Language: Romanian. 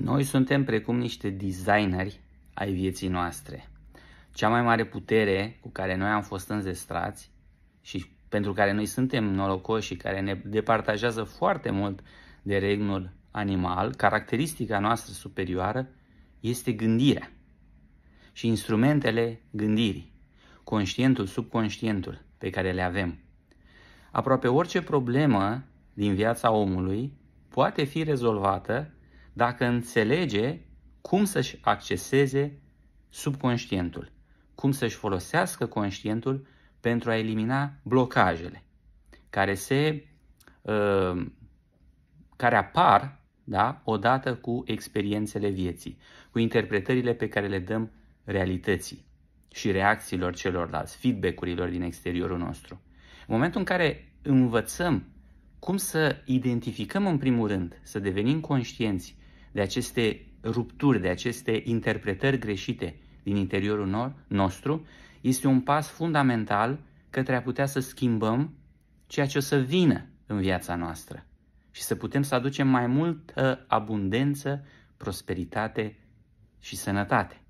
Noi suntem precum niște designeri ai vieții noastre. Cea mai mare putere cu care noi am fost înzestrați și pentru care noi suntem norocoși și care ne departajează foarte mult de regnul animal, caracteristica noastră superioară este gândirea și instrumentele gândirii, conștientul, subconștientul pe care le avem. Aproape orice problemă din viața omului poate fi rezolvată dacă înțelege cum să-și acceseze subconștientul, cum să-și folosească conștientul pentru a elimina blocajele care se uh, care apar da, odată cu experiențele vieții, cu interpretările pe care le dăm realității și reacțiilor celorlalți, feedback-urilor din exteriorul nostru. În momentul în care învățăm cum să identificăm în primul rând, să devenim conștienți de aceste rupturi, de aceste interpretări greșite din interiorul nostru, este un pas fundamental către a putea să schimbăm ceea ce o să vină în viața noastră și să putem să aducem mai multă abundență, prosperitate și sănătate.